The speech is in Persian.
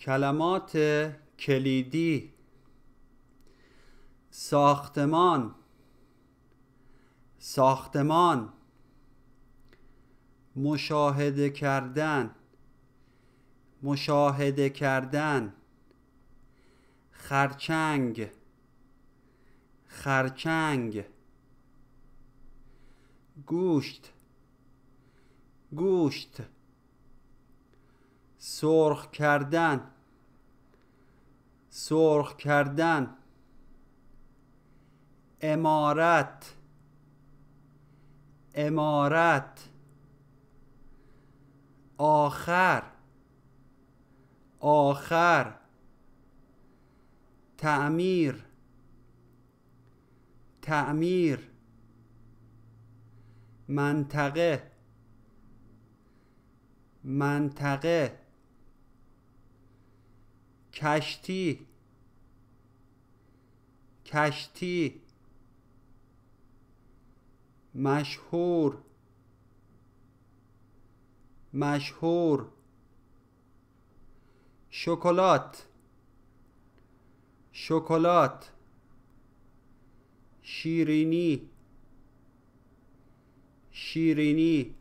کلمات کلیدی ساختمان ساختمان مشاهده کردن مشاهده کردن خرچنگ خرچنگ گوشت گوشت سرخ کردن سرخ کردن امارت امارت آخر آخر تعمیر تعمیر منطقه منطقه کشتی کشتی مشهور مشهور شکلات شکلات شیرینی شیرینی